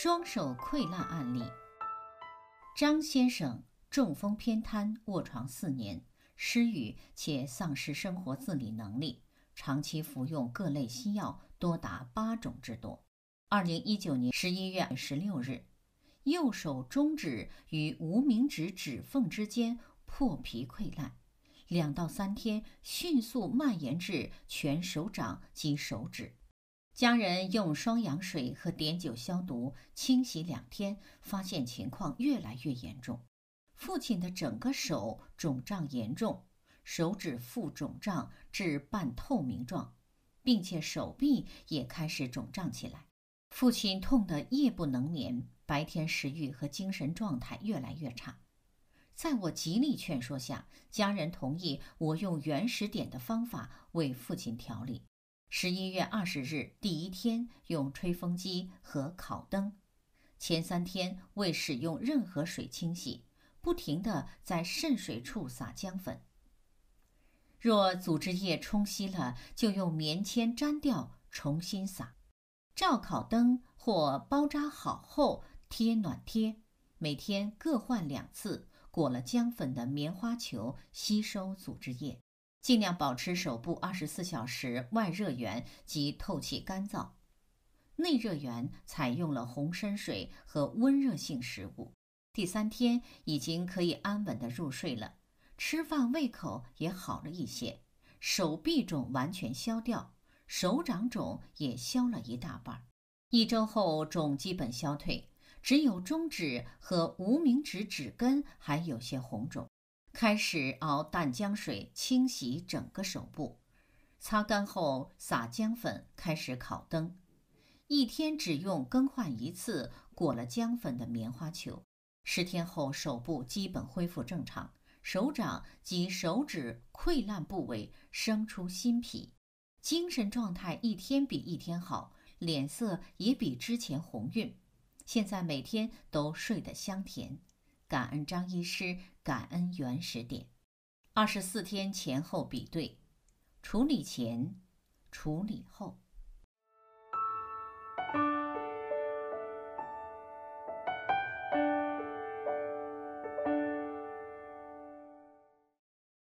双手溃烂案例：张先生中风偏瘫，卧床四年，失语且丧失生活自理能力，长期服用各类西药多达八种之多。二零一九年十一月十六日，右手中指与无名指指缝之间破皮溃烂，两到三天迅速蔓延至全手掌及手指。家人用双氧水和碘酒消毒清洗两天，发现情况越来越严重。父亲的整个手肿胀严重，手指腹肿胀至半透明状，并且手臂也开始肿胀起来。父亲痛得夜不能眠，白天食欲和精神状态越来越差。在我极力劝说下，家人同意我用原始点的方法为父亲调理。十一月二十日第一天用吹风机和烤灯，前三天未使用任何水清洗，不停的在渗水处撒姜粉。若组织液冲稀了，就用棉签沾掉，重新撒。照烤灯或包扎好后贴暖贴，每天各换两次。裹了姜粉的棉花球吸收组织液。尽量保持手部二十四小时外热源及透气干燥，内热源采用了红参水和温热性食物。第三天已经可以安稳的入睡了，吃饭胃口也好了一些，手臂肿完全消掉，手掌肿也消了一大半。一周后肿基本消退，只有中指和无名指指根还有些红肿。开始熬淡姜水清洗整个手部，擦干后撒姜粉，开始烤灯。一天只用更换一次裹了姜粉的棉花球。十天后，手部基本恢复正常，手掌及手指溃烂部位生出新皮，精神状态一天比一天好，脸色也比之前红润。现在每天都睡得香甜。感恩张医师，感恩原始点。二十四天前后比对，处理前，处理后。